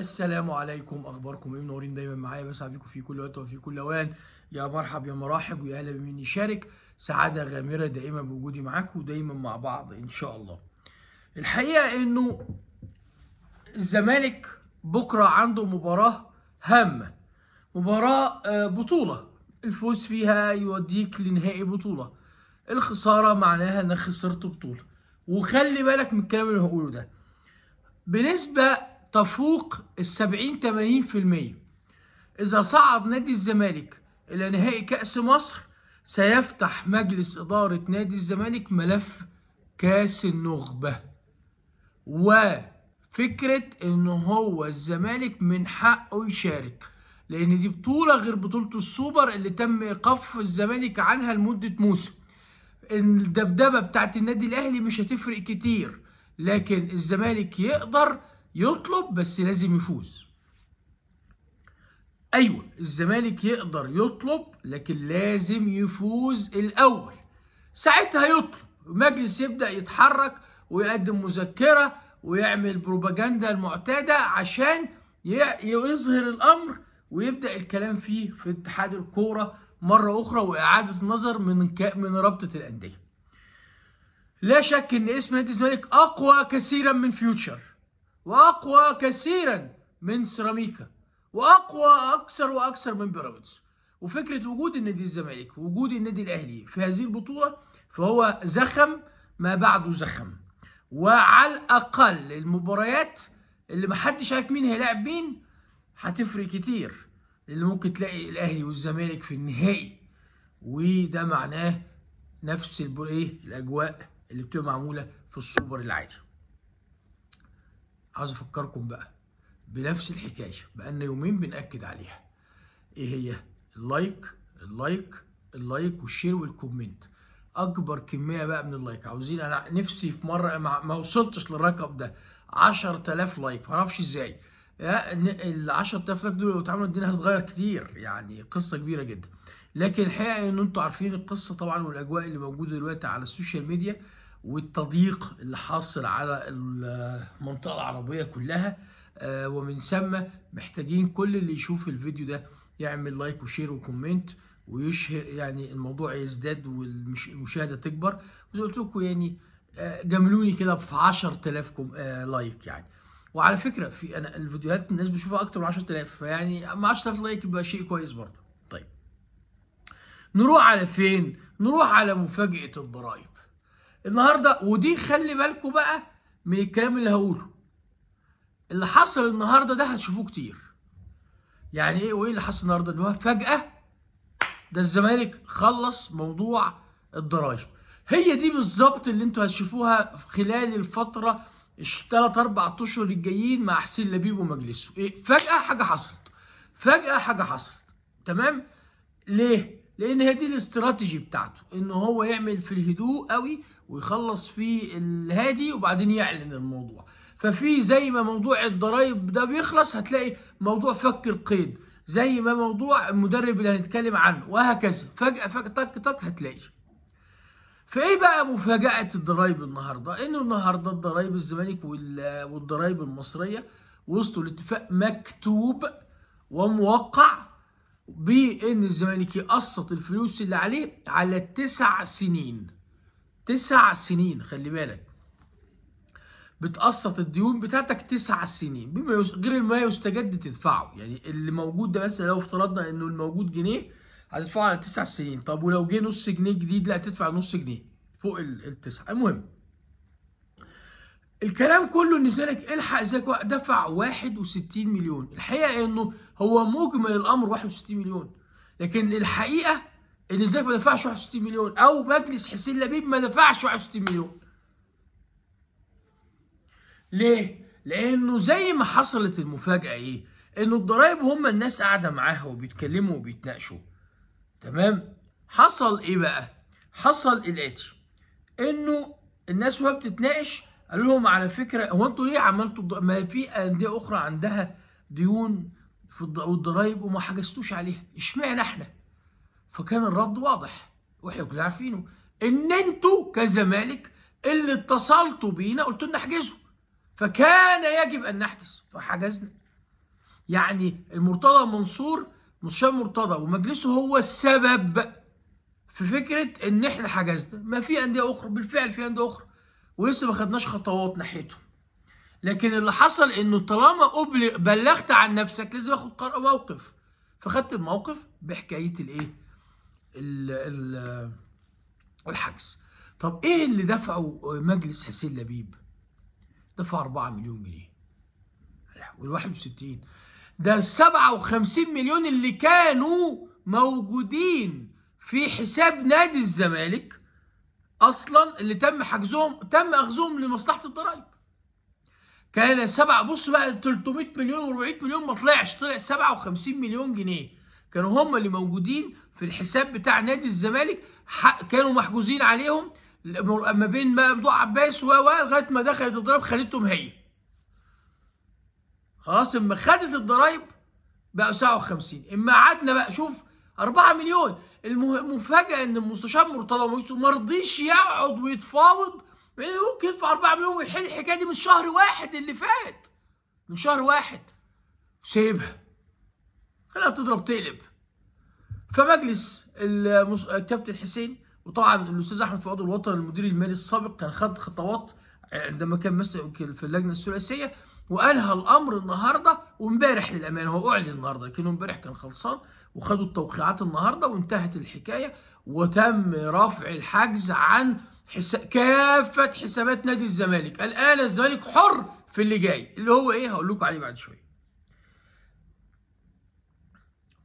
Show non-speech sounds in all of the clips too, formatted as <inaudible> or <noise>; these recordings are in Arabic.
السلام عليكم اخباركم ايه منورين دايما معايا بسعد بيكم في كل وقت وفي كل اوان يا مرحب يا مراحب ويا اهلا بمين يشارك سعاده غامره دائما بوجودي معاكم ودايما مع بعض ان شاء الله الحقيقه انه الزمالك بكره عنده مباراه هامه مباراه آه، بطوله الفوز فيها يوديك لنهائي بطوله الخساره معناها انك خسرت بطوله وخلي بالك من الكلام اللي هقوله ده بنسبه تفوق السبعين تمانين في المية إذا صعد نادي الزمالك إلى نهائي كأس مصر سيفتح مجلس إدارة نادي الزمالك ملف كأس النخبة وفكرة إن هو الزمالك من حقه يشارك لأن دي بطولة غير بطولة السوبر اللي تم إيقاف الزمالك عنها لمدة موسم الدبدبة بتاعت النادي الأهلي مش هتفرق كتير لكن الزمالك يقدر يطلب بس لازم يفوز ايوه الزمالك يقدر يطلب لكن لازم يفوز الاول ساعتها يطلب المجلس يبدا يتحرك ويقدم مذكره ويعمل بروباجندا المعتاده عشان يظهر الامر ويبدا الكلام فيه في اتحاد الكوره مره اخرى واعاده النظر من من رابطه الانديه لا شك ان اسم نادي الزمالك اقوى كثيرا من فيوتشر وأقوى كثيرا من سيراميكا وأقوى أكثر وأكثر من بيراميدز وفكرة وجود النادي الزمالك وجود النادي الأهلي في هذه البطولة فهو زخم ما بعده زخم وعلى الأقل المباريات اللي محدش عارف مين هيلاعب مين هتفرق كتير اللي ممكن تلاقي الأهلي والزمالك في النهائي وده معناه نفس ايه الأجواء اللي بتبقى معمولة في السوبر العادي عاوز افكركم بقى بنفس الحكايه بقالنا يومين بناكد عليها ايه هي اللايك اللايك اللايك والشير والكومنت اكبر كميه بقى من اللايك عاوزين انا نفسي في مره ما وصلتش للرقم ده 10000 لايك ما اعرفش ازاي ال 10000 لايك دول لو اتعملوا الدنيا هتتغير كتير يعني قصه كبيره جدا لكن الحقيقه ان انتم عارفين القصه طبعا والاجواء اللي موجوده دلوقتي على السوشيال ميديا والتضييق اللي حاصل على المنطقة العربية كلها آه، ومن ثم محتاجين كل اللي يشوف الفيديو ده يعمل لايك وشير وكومنت ويشهر يعني الموضوع يزداد والمشاهدة تكبر وزي قلت لكم يعني آه، جاملوني كده في 10000 آه، لايك يعني وعلى فكرة في أنا الفيديوهات الناس بتشوفها أكتر من 10000 فيعني مع 10000 لايك يبقى شيء كويس برضه طيب نروح على فين؟ نروح على مفاجأة الضرايب النهارده ودي خلي بالكم بقى من الكلام اللي هقوله اللي حصل النهارده ده هتشوفوه كتير يعني ايه وايه اللي حصل النهارده ان هو فجاه ده الزمالك خلص موضوع الضرايب هي دي بالظبط اللي انتوا هتشوفوها خلال الفتره الثلاث اربع اشهر الجايين مع حسين لبيب ومجلسه ايه فجاه حاجه حصلت فجاه حاجه حصلت تمام ليه لان هي دي الاستراتيجي بتاعته ان هو يعمل في الهدوء قوي ويخلص في الهادي وبعدين يعلن الموضوع ففي زي ما موضوع الضرايب ده بيخلص هتلاقي موضوع فك القيد زي ما موضوع المدرب اللي هنتكلم عنه وهكذا فجأة فجأة تك تك هتلاقي فايه بقى مفاجأة الضرايب النهارده؟ انه النهارده الضرايب الزمالك والضرايب المصرية وصلوا لاتفاق مكتوب وموقع بان الزمالك يقسط الفلوس اللي عليه على تسع سنين تسع سنين خلي بالك بتقسط الديون بتاعتك تسع سنين بما يس... غير ما يستجد تدفعه يعني اللي موجود ده مثلا لو افترضنا انه الموجود جنيه هتدفعه على تسع سنين طب ولو جه نص جنيه جديد لا تدفع نص جنيه فوق التسع المهم الكلام كله ان زينك الحق زيكو دفع 61 مليون الحقيقه انه هو مجمل الامر 61 مليون لكن الحقيقه ان زيكو ما دفعش 61 مليون او مجلس حسين لبيب ما دفعش 61 مليون ليه لانه زي ما حصلت المفاجاه ايه انه الضرايب هم الناس قاعده معاها وبيتكلموا وبيتناقشوا تمام حصل ايه بقى حصل الاتي انه الناس وهي بتتناقش قالوا لهم على فكره هو انتوا ليه عملتوا ما في انديه اخرى عندها ديون في الضرايب وما حجزتوش عليها اشمعنى احنا فكان الرد واضح واحنا كلنا عارفينه ان انتوا كزمالك اللي اتصلتوا بينا قلتوا لنا احجزوا فكان يجب ان نحجز فحجزنا يعني المرتضى منصور مستشار مرتضى ومجلسه هو السبب في فكره ان احنا حجزنا ما في انديه اخرى بالفعل في انديه اخرى ولسه ما خدناش خطوات ناحيته لكن اللي حصل انه طالما بلغت عن نفسك لازم اخد قرار موقف فخدت الموقف بحكايه الايه الحجز طب ايه اللي دفعه مجلس حسين لبيب دفع 4 مليون جنيه وال 61 ده 57 مليون اللي كانوا موجودين في حساب نادي الزمالك اصلا اللي تم حجزهم تم اخذهم لمصلحه الضرايب كان سبع بص بقى 300 مليون و400 مليون ما طلعش طلع 57 مليون جنيه كانوا هم اللي موجودين في الحساب بتاع نادي الزمالك كانوا محجوزين عليهم ما بين ما عباس و لغايه ما دخلت الضرايب خدتهم هي خلاص اما خدت الضرايب بقى 57 اما قعدنا بقى شوف 4 مليون المفاجاه ان المستشار مرتضى مويسو ما رضيش يقعد ويتفاوض يعني ممكن يدفع 4 مليون ويحل الحكايه دي من شهر واحد اللي فات من شهر واحد سيبها خليها تضرب تقلب فمجلس الكابتن حسين وطبعا الاستاذ احمد فؤاد الوطني المدير المالي السابق كان خد خطوات عندما كان مسؤول في اللجنه الثلاثيه وانهى الامر النهارده وامبارح للامانه هو اعلن النهارده لكنه امبارح كان خلصان وخدوا التوقيعات النهارده وانتهت الحكايه وتم رفع الحجز عن حس... كافه حسابات نادي الزمالك الان الزمالك حر في اللي جاي اللي هو ايه هقول لكم عليه بعد شويه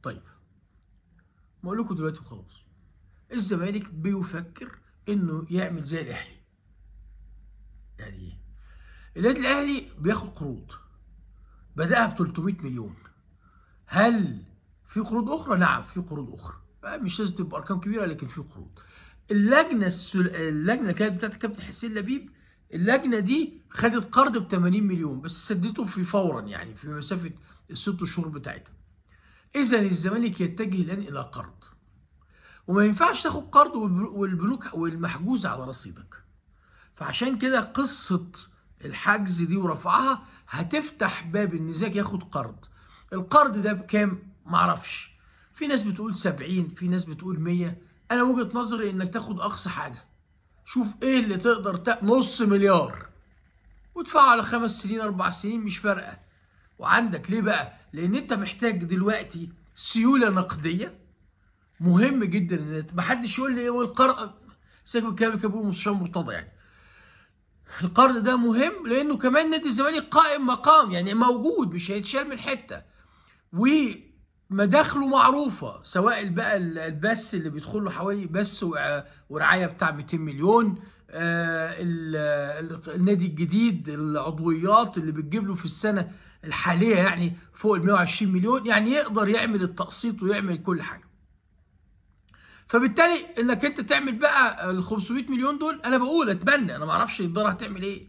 طيب ما اقول لكم دلوقتي وخلاص الزمالك بيفكر انه يعمل زي الاهلي يعني ايه النادي الاهلي بياخد قروض بداها ب 300 مليون هل في قروض اخرى نعم في قروض اخرى آه، مش لازم تبقى ارقام كبيره لكن في قروض اللجنه السل... اللجنه كانت بتاعت الكابتن حسين لبيب اللجنه دي خدت قرض ب 80 مليون بس سدته في فورا يعني في مسافه الست شهور بتاعتها اذا الزمالك يتجه الان الى قرض وما ينفعش تاخد قرض والبنوك والمحجوز على رصيدك فعشان كده قصه الحجز دي ورفعها هتفتح باب ان ازيك ياخد قرض القرض ده بكام معرفش في ناس بتقول 70 في ناس بتقول 100 انا وجهه نظري انك تاخد اقصى حاجه شوف ايه اللي تقدر تق... نص مليار وادفعه على خمس سنين اربع سنين مش فارقه وعندك ليه بقى لان انت محتاج دلوقتي سيوله نقديه مهم جدا ان محدش يقول لي القرض سيبك من الكلام اللي كان مستشار مرتضى يعني القرض ده مهم لانه كمان نادي الزمالك قائم مقام يعني موجود مش هيتشال من حته و مداخله معروفه سواء بقى البث اللي بيدخل له حوالي بث ورعايه بتاع 200 مليون آه، النادي الجديد العضويات اللي بتجيب له في السنه الحاليه يعني فوق ال 120 مليون يعني يقدر يعمل التقسيط ويعمل كل حاجه. فبالتالي انك انت تعمل بقى ال 500 مليون دول انا بقول اتمنى انا ما اعرفش الاداره هتعمل ايه.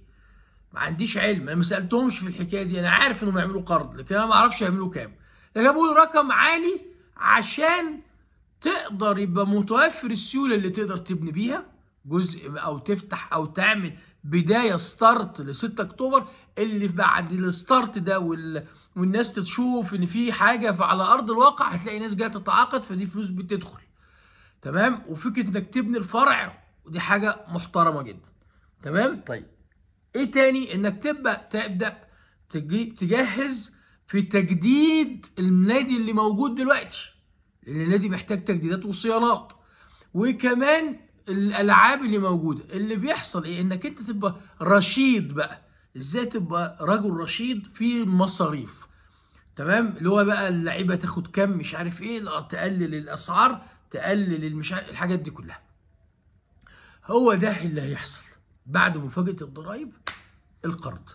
ما عنديش علم انا ما سالتهمش في الحكايه دي انا عارف انهم يعملوا قرض لكن انا ما اعرفش يعملوا كام. جابوا له رقم عالي عشان تقدر يبقى متوفر السيوله اللي تقدر تبني بيها جزء او تفتح او تعمل بدايه ستارت ل 6 اكتوبر اللي بعد الستارت ده وال... والناس تشوف ان في حاجه فعلى ارض الواقع هتلاقي ناس جايه تتعاقد فدي فلوس بتدخل تمام وفكره انك تبني الفرع ودي حاجه محترمه جدا تمام طيب ايه تاني انك تبقى تبدا تجهز في تجديد النادي اللي موجود دلوقتي لان النادي محتاج تجديدات وصيانات وكمان الالعاب اللي موجوده اللي بيحصل ايه انك انت تبقى رشيد بقى ازاي تبقى رجل رشيد في المصاريف تمام اللي هو بقى اللعيبه تاخد كم مش عارف ايه تقلل الاسعار تقلل المش عارف الحاجات دي كلها هو ده اللي هيحصل بعد مفاجاه الضرايب القرض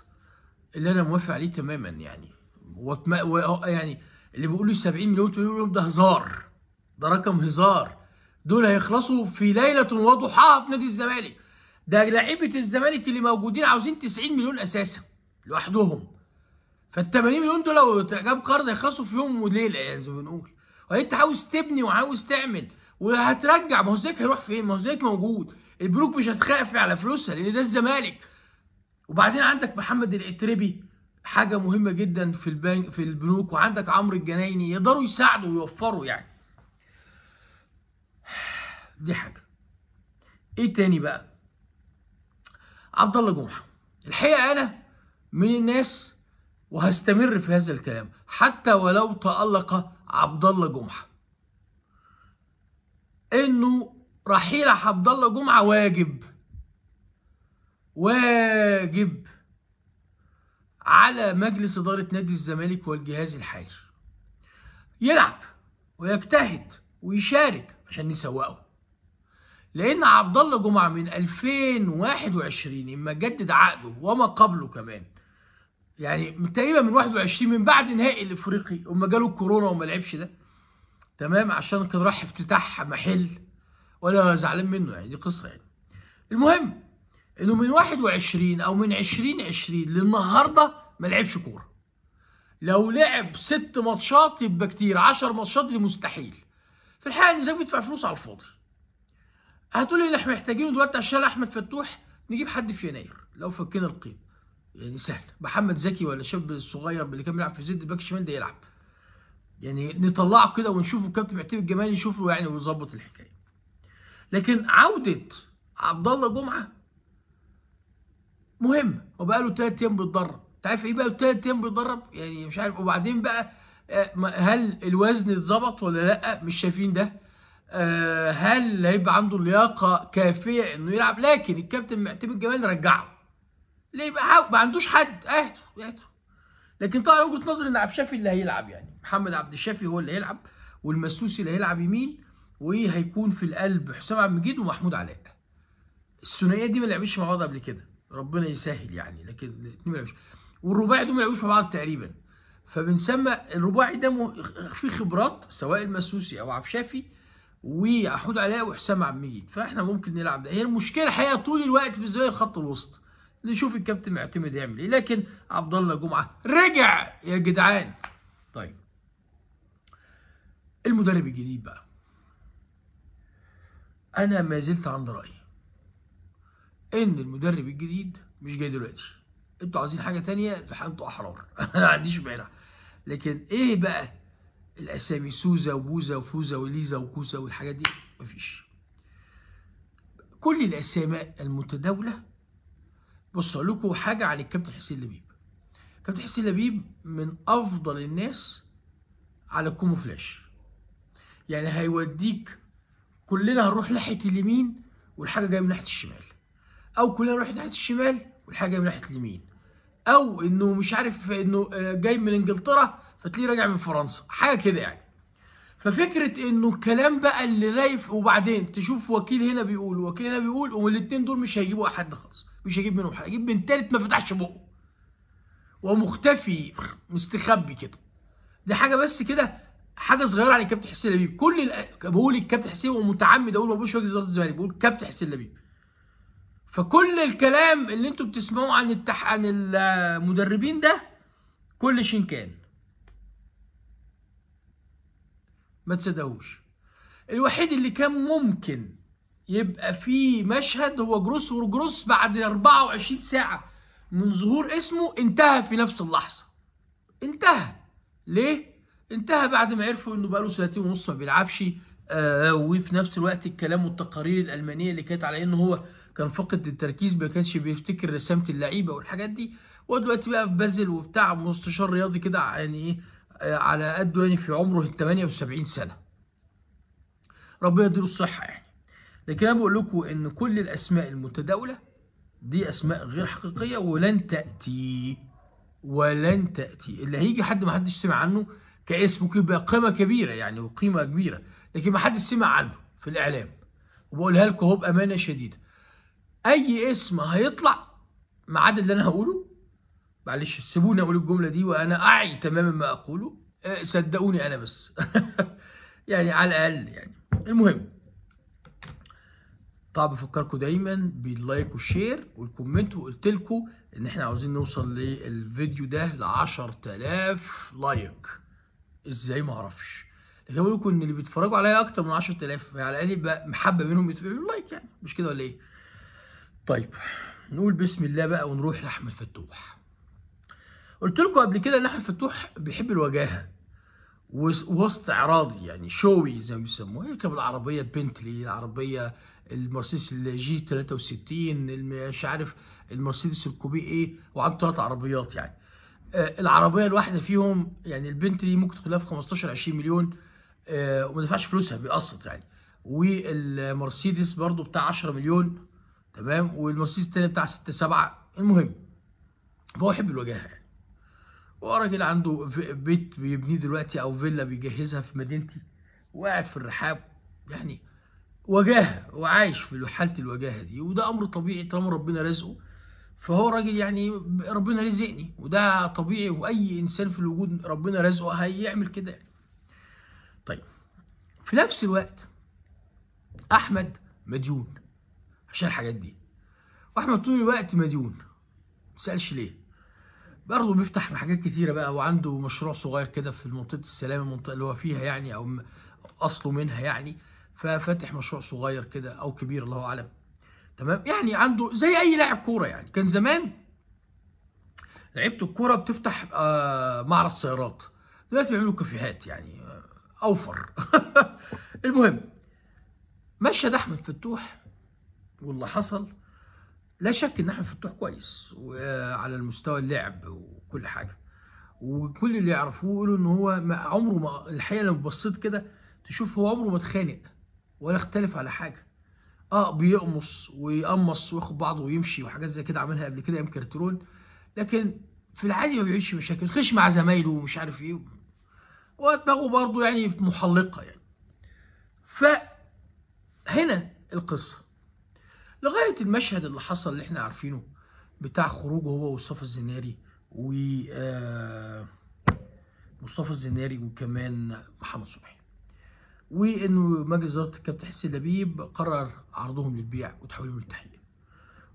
اللي انا موافق عليه تماما يعني وتم... و... يعني اللي بيقولوا 70 مليون تقولوا لهم ده هزار ده رقم هزار دول هيخلصوا في ليله وضحاها في نادي الزمالك ده لعيبه الزمالك اللي موجودين عاوزين 90 مليون اساسا لوحدهم فال 80 مليون دول لو جاب قرض هيخلصوا في يوم وليله يعني زي ما بنقول وانت عاوز تبني وعاوز تعمل وهترجع ما هو زيك هيروح فين؟ ما هو زيك موجود البنوك مش هتخاف على فلوسها لان ده الزمالك وبعدين عندك محمد الاتربي حاجه مهمه جدا في البنك في البنوك وعندك عمرو الجنايني يقدروا يساعدوا ويوفروا يعني دي حاجه ايه تاني بقى عبد الله جمحه الحقيقه انا من الناس وهستمر في هذا الكلام حتى ولو تالق عبد الله جمحه انه رحيل عبد الله جمعه واجب واجب على مجلس إدارة نادي الزمالك والجهاز الحالي يلعب ويجتهد ويشارك عشان نسوقه لأن عبد الله جمعة من 2021 إما جدد عقده وما قبله كمان يعني تقريبا من 21 من بعد نهائي الافريقي وما جاله الكورونا وما لعبش ده تمام عشان كان راح افتتاح محل ولا زعلان منه يعني دي قصه يعني المهم انه من 21 او من 2020 للنهارده ما لعبش كوره لو لعب ست ماتشات يبقى كتير 10 ماتشات دي مستحيل في الحقيقه النزاع بيدفع فلوس على الفاضي هتقولي اللي احنا محتاجينه دلوقتي عشان احمد فتوح نجيب حد في يناير لو فكينا القيد يعني سهل محمد زكي ولا الشاب الصغير اللي كان بيلعب في زد باك الشمال ده يلعب يعني نطلعه كده ونشوفه كابتن معتمد الجمال يشوفه يعني ويظبط الحكايه لكن عوده عبد الله جمعه مهم وبقى له ثلاث ايام بيتدرب انت عارف ايه بقى ثلاث ايام بيتدرب يعني مش عارف وبعدين بقى آه، هل الوزن اتظبط ولا لا مش شايفين ده آه، هل هيبقى عنده لياقه كافيه انه يلعب لكن الكابتن معتمد جمال رجعه ليه بقى ما عندوش حد اهدوا اهدوا لكن طبعا وجهه نظري ان عبد الشافي اللي هيلعب يعني محمد عبد الشافي هو اللي هيلعب والمسوسي اللي هيلعب يمين وهيكون في القلب حسام عبد المجيد ومحمود علاء الثنائيه دي ما لعبتش مع بعض قبل كده ربنا يسهل يعني لكن الاثنين ما لعبوش والرباعي دول ما لعبوش مع بعض تقريبا فبنسمى الرباعي ده فيه خبرات سواء المسوسي او عبد الشافي وحود علاء وحسام عبد المجيد فاحنا ممكن نلعب ده هي المشكله الحقيقه طول الوقت في زوايا الخط الوسط نشوف الكابتن معتمد يعمل ايه لكن عبد الله جمعه رجع يا جدعان طيب المدرب الجديد بقى انا ما زلت عند رايي ان المدرب الجديد مش جاي دلوقتي انتوا عايزين حاجه تانية انتوا احرار <laughs> انا ما عنديش مانع لكن ايه بقى الاسامي سوزا وبوزا وفوزا وليزا وكوسا والحاجات دي مفيش كل الاسماء المتداوله بص اقول لكم حاجه عن الكابتن حسين لبيب كابتن حسين لبيب من افضل الناس على فلاش يعني هيوديك كلنا هنروح ناحيه اليمين والحاجه جايه من ناحيه الشمال او كلها نروح ناحيه الشمال والحاجه من ناحيه اليمين او انه مش عارف انه آه، جاي من انجلترا فتلاقيه راجع من فرنسا حاجه كده يعني ففكره انه الكلام بقى اللي لايف وبعدين تشوف وكيل هنا بيقول وكيل هنا بيقول والاثنين دول مش هيجيبوا حد خالص مش هيجيب منهم حد هيجيب من ثالث ما فتحش بقه ومختفي مستخبي كده دي حاجه بس كده حاجه صغيره على كابتن حسين لبيب كل بقول الكابتن حسين ومتعمد اقول ما بقولش وجه الزمالك بقول كابتن حسين لبيب فكل الكلام اللي انتوا بتسمعوه عن التح... عن المدربين ده كل شيء كان ما تصدقوش الوحيد اللي كان ممكن يبقى فيه مشهد هو جروس وجروس بعد 24 ساعه من ظهور اسمه انتهى في نفس اللحظه انتهى ليه انتهى بعد ما عرفوا انه بقاله سنتين ونص ما بيلعبش آه وفي نفس الوقت الكلام والتقارير الالمانيه اللي كانت على انه هو كان فاقد التركيز ما كانش بيفتكر رسامه اللعيبه والحاجات دي ودلوقتي بقى بازل وبتاع مستشار رياضي كده يعني ايه على قده يعني في عمره 78 سنه ربنا يديله الصحه يعني لكن انا بقول لكم ان كل الاسماء المتداوله دي اسماء غير حقيقيه ولن تاتي ولن تاتي اللي هيجي حد ما حدش سمع عنه كاسم يبقى قيمه كبيره يعني وقيمه كبيره لكن ما حدش سمع عنه في الاعلام وبقولها لكم اهو بامانه شديده اي اسم هيطلع ما عدا اللي انا هقوله معلش سيبوني اقول الجمله دي وانا اعي تماما ما اقوله آه، صدقوني انا بس <laughs> يعني على الاقل يعني المهم طبعا بفكركم دايما باللايك والشير والكومنت وقلت لكم ان احنا عاوزين نوصل للفيديو ده ل 10000 لايك ازاي ما اعرفش لكن بقول لكم ان اللي بيتفرجوا عليا اكتر من 10000 على الاقل يبقى محبه منهم يتفرجوا لايك يعني مش كده ولا ايه طيب نقول بسم الله بقى ونروح لاحمد فتوح قلت لكم قبل كده ان احمد فتوح بيحب الوجاهه اعراضي يعني شوي زي ما بيسموه يركب العربيه بنتلي العربيه المرسيدس الجي 63 مش عارف المرسيدس الكوبي ايه وعنده ثلاث عربيات يعني آه العربيه الواحده فيهم يعني البنتلي ممكن تدخلها في 15 20 مليون آه وما دفعش فلوسها بيقسط يعني والمرسيدس برضو بتاع 10 مليون تمام والمرسيدس الثاني بتاع 6 7 المهم فهو يحب الوجاهه يعني وراجل راجل عنده بيت بيبنيه دلوقتي او فيلا بيجهزها في مدينتي وقاعد في الرحاب يعني وجاهه وعايش في حاله الوجاهه دي وده امر طبيعي طالما ربنا رزقه فهو راجل يعني ربنا رزقني وده طبيعي واي انسان في الوجود ربنا رزقه هيعمل كده يعني. طيب في نفس الوقت احمد مديون عشان الحاجات دي واحمد طول الوقت مديون مسألش ليه برضه بيفتح حاجات كتيره بقى وعنده مشروع صغير كده في منطقه السلام المنطقه اللي هو فيها يعني او اصله منها يعني ففاتح مشروع صغير كده او كبير الله اعلم تمام يعني عنده زي اي لاعب كوره يعني كان زمان لعيبه الكوره بتفتح آه معرض سيارات دلوقتي بيعملوا كافيهات يعني آه اوفر <laughs> المهم مشهد احمد فتوح واللي حصل لا شك ان احمد فتوح كويس وعلى المستوى اللعب وكل حاجه وكل اللي يعرفوه يقولوا ان هو ما عمره ما الحقيقه لما بصيت كده تشوف هو عمره ما اتخانق ولا اختلف على حاجه اه بيقمص ويقمص وياخد بعضه ويمشي وحاجات زي كده عملها قبل كده ام كرترون لكن في العادي ما بيعملش مشاكل خش مع زمايله ومش عارف ايه ودماغه برضه يعني محلقه يعني فهنا القصه لغايه المشهد اللي حصل اللي احنا عارفينه بتاع خروجه هو ومصطفى الزناري و آه، مصطفى الزناري وكمان محمد صبحي وانه مجلس اداره الكابتن حسين لبيب قرر عرضهم للبيع وتحويلهم للتحليل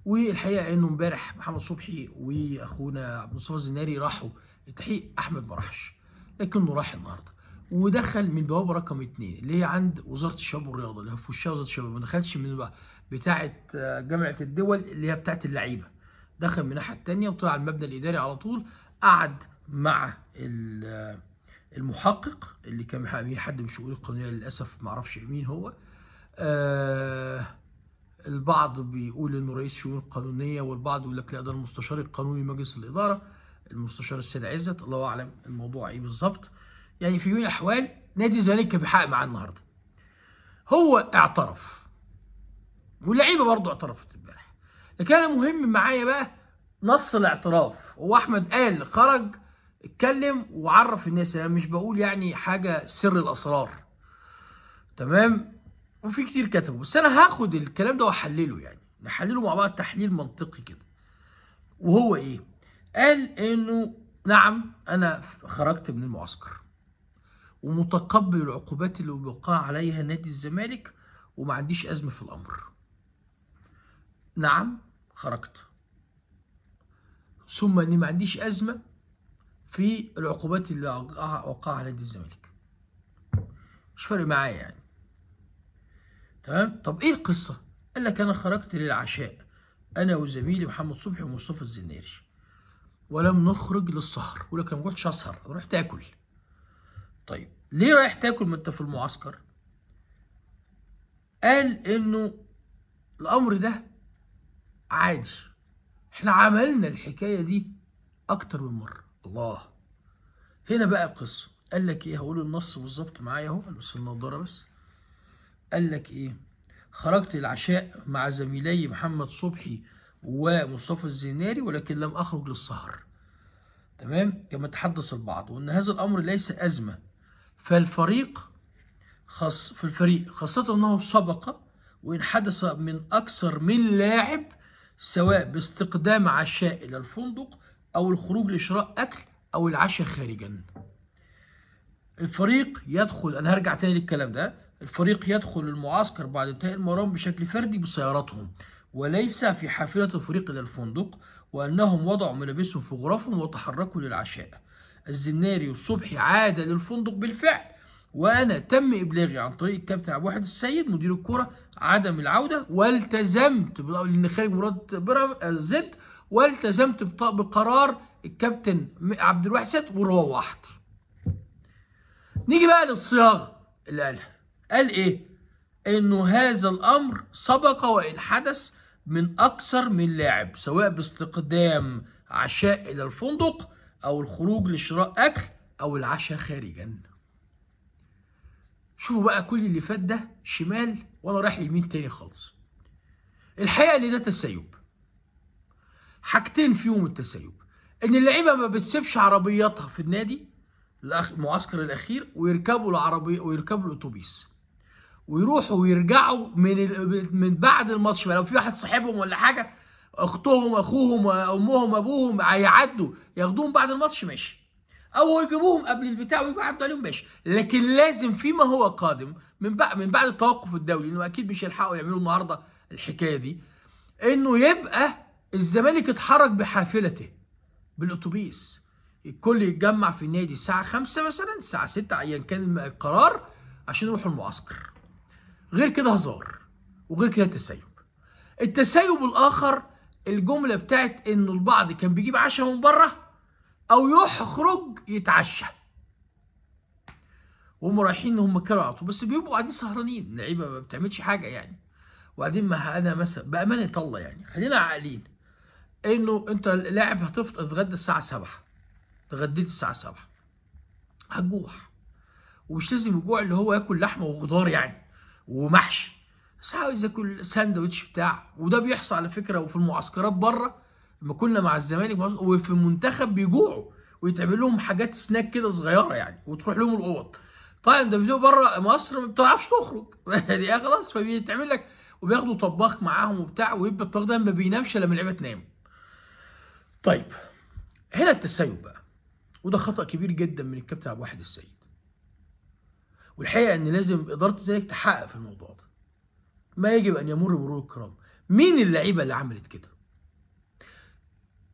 والحقيقه انه امبارح محمد صبحي واخونا مصطفى الزناري راحوا التحقيق احمد ما راحش لكنه راح النهارده ودخل من بوابه رقم اثنين اللي هي عند وزاره الشباب والرياضه اللي في وشها وزاره الشباب ما دخلش من بقى بتاعه آه، جامعه الدول اللي هي بتاعه اللعيبه دخل من الناحيه الثانيه وطلع على المبنى الاداري على طول قعد مع آه، المحقق اللي كان محامي حد من الشؤون القانونيه للاسف ما اعرفش مين هو آه البعض بيقول انه رئيس الشؤون القانونيه والبعض يقول لك لا ده المستشار القانوني مجلس الاداره المستشار السيد عزت الله اعلم الموضوع ايه بالظبط يعني في يوم الاحوال نادي الزمالك كان بيحقق معاه النهارده هو اعترف واللعيبه برضه اعترفت امبارح لكن انا مهم معايا بقى نص الاعتراف هو احمد قال خرج اتكلم وعرف الناس انا مش بقول يعني حاجه سر الاسرار تمام وفي كتير كتبوا بس انا هاخد الكلام ده واحلله يعني نحلله مع بعض تحليل منطقي كده وهو ايه قال انه نعم انا خرجت من المعسكر ومتقبل العقوبات اللي بيوقع عليها نادي الزمالك وما عنديش ازمه في الامر نعم خرجت ثم اني ما عنديش ازمه في العقوبات اللي وقعها على نادي الزمالك مش فارق معايا يعني تمام طب ايه القصه قال لك انا خرجت للعشاء انا وزميلي محمد صبحي ومصطفى الزناري ولم نخرج للسهر يقول لك انا ما رحتش اسهر رحت اكل طيب ليه رايح تاكل ما انت في المعسكر قال انه الامر ده عادي احنا عملنا الحكايه دي اكتر من مره الله هنا بقى القصه قال لك ايه هقول النص بالظبط معايا اهو بس النضاره بس قال لك ايه خرجت العشاء مع زميلي محمد صبحي ومصطفى الزناري ولكن لم اخرج للسهر تمام كما تحدث البعض وان هذا الامر ليس ازمه فالفريق خاص في الفريق خاصه انه سبق وان حدث من اكثر من لاعب سواء باستقدام عشاء إلى الفندق أو الخروج لشراء أكل أو العشاء خارجا الفريق يدخل أنا هرجع تاني للكلام ده الفريق يدخل المعسكر بعد انتهاء المرام بشكل فردي بسياراتهم وليس في حافلة الفريق إلى الفندق وأنهم وضعوا ملابسهم في غرفهم وتحركوا للعشاء الزناري وصبحي عاد للفندق بالفعل وانا تم ابلاغي عن طريق الكابتن عبد الواحد السيد مدير الكوره عدم العوده والتزمت لان خارج مباراه زد والتزمت بقرار الكابتن عبد الواحد السيد وروحت نيجي بقى للصياغه اللي قالها قال ايه انه هذا الامر سبق وان حدث من اكثر من لاعب سواء باستقدام عشاء الى الفندق او الخروج لشراء اكل او العشاء خارجا شوفوا بقى كل اللي فات ده شمال وانا رايح يمين تاني خالص الحقيقه ان ده تسيب حاجتين فيهم التسيب ان اللعيبه ما بتسيبش عربياتها في النادي المعسكر الاخير ويركبوا العربيه ويركبوا الاتوبيس ويروحوا ويرجعوا من من بعد الماتش لو في واحد صاحبهم ولا حاجه اختهم اخوهم امهم ابوهم هيعدوا ياخدوهم بعد الماتش ماشي او يجيبوهم قبل البتاع ويعدوا عليهم ماشي لكن لازم فيما هو قادم من بعد من بعد التوقف الدولي انه اكيد مش هيلحقوا يعملوا النهارده الحكايه دي انه يبقى الزمالك اتحرك بحافلته بالاتوبيس الكل يتجمع في النادي الساعه 5 مثلا الساعه 6 ايا كان القرار عشان يروحوا المعسكر غير كده هزار وغير كده تسيب التسيب الاخر الجمله بتاعت انه البعض كان بيجيب عشاء من بره او يخرج يتعشى وهم رايحين هم كرهوا بس بيبقوا قاعدين سهرانين اللعيبه ما بتعملش حاجه يعني وبعدين ما انا مثلا بامانه الله يعني خلينا عاقلين انه انت لاعب هتفطر تتغدى الساعه 7 تغديت الساعه 7 هتجوع ومش لازم الجوع اللي هو ياكل لحمه وخضار يعني ومحشي بس عاوز ياكل ساندوتش بتاع وده بيحصل على فكره وفي المعسكرات بره لما كنا مع الزمالك وفي المنتخب بيجوعوا ويتعمل لهم حاجات سناك كده صغيره يعني وتروح لهم الاوض طيب ده بيجوا بره مصر ما بتعرفش تخرج <laughs> يعني إيه خلاص فبيتعمل لك وبياخدوا طباخ معاهم وبتاع ويبقى الطباخ ده ما بينامش لما اللعيبه تنام. طيب هنا التسيب بقى وده خطا كبير جدا من الكابتن عبد الواحد السيد. والحقيقه ان لازم اداره الزمالك تحقق في الموضوع ده. ما يجب ان يمر مرور الكرام. مين اللعيبه اللي عملت كده؟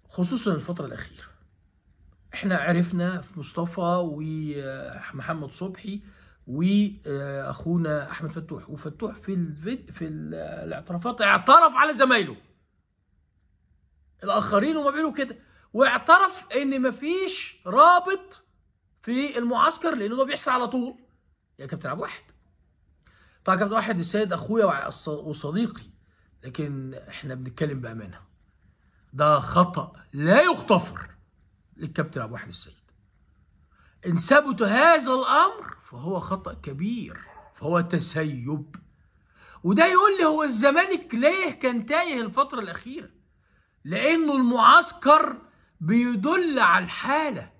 خصوصا الفترة الأخيرة احنا عرفنا في مصطفى ومحمد آه، صبحي واخونا آه، احمد فتوح وفتوح في الفيد في آه، الاعترافات اعترف على زمايله الاخرين وما بيقولوا كده واعترف ان مفيش رابط في المعسكر لانه ده بيحصل على طول يا كابتن عبد الواحد طبعا كابتن واحد السيد اخويا وصديقي لكن احنا بنتكلم بامانه ده خطأ لا يغتفر للكابتن عبد الواحد السيد إن ثبت هذا الأمر فهو خطأ كبير فهو تسيب وده يقول لي هو الزمالك ليه كان تايه الفترة الأخيرة لأنه المعسكر بيدل على الحالة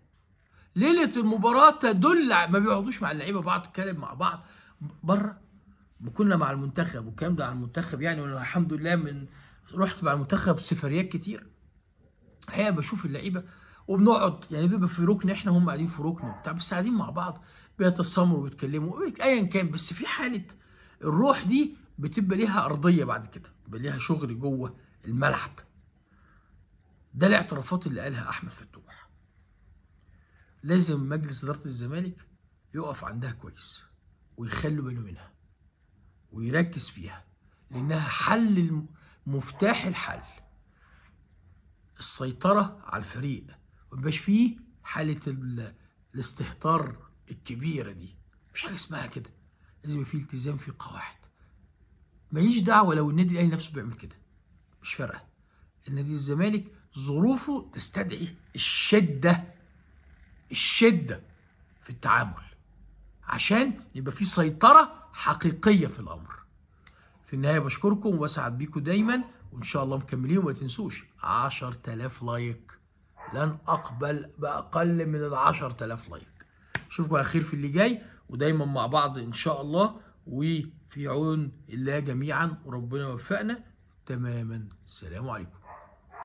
ليلة المباراة تدل ما بيقعدوش مع اللعيبة بعض تتكلم مع بعض بره كنا مع المنتخب والكلام ده على المنتخب يعني والحمد لله من رحت مع المنتخب سفريات كتير الحقيقه بشوف اللعيبه وبنقعد يعني بيبقى في ركن احنا هم قاعدين في ركن وبتاع بس قاعدين مع بعض بيتسامروا وبيتكلموا ايا كان بس في حاله الروح دي بتبقى ليها ارضيه بعد كده بيبقى ليها شغل جوه الملعب ده الاعترافات اللي قالها احمد فتوح لازم مجلس اداره الزمالك يقف عندها كويس ويخلوا باله منها ويركز فيها لانها حل الم... مفتاح الحل السيطرة على الفريق ومبقاش فيه حالة الاستهتار الكبيرة دي مش حاجة اسمها كده لازم يبقى فيه التزام في قواعد ماليش دعوة لو النادي الأهلي نفسه بيعمل كده مش فارقة النادي الزمالك ظروفه تستدعي الشدة الشدة في التعامل عشان يبقى في سيطرة حقيقية في الأمر في النهايه بشكركم واسعد بيكم دايما وان شاء الله مكملين وما تنسوش 10000 لايك لن اقبل باقل من ال 10000 لايك اشوفكم على خير في اللي جاي ودايما مع بعض ان شاء الله وفي عون الله جميعا وربنا يوفقنا تماما سلام عليكم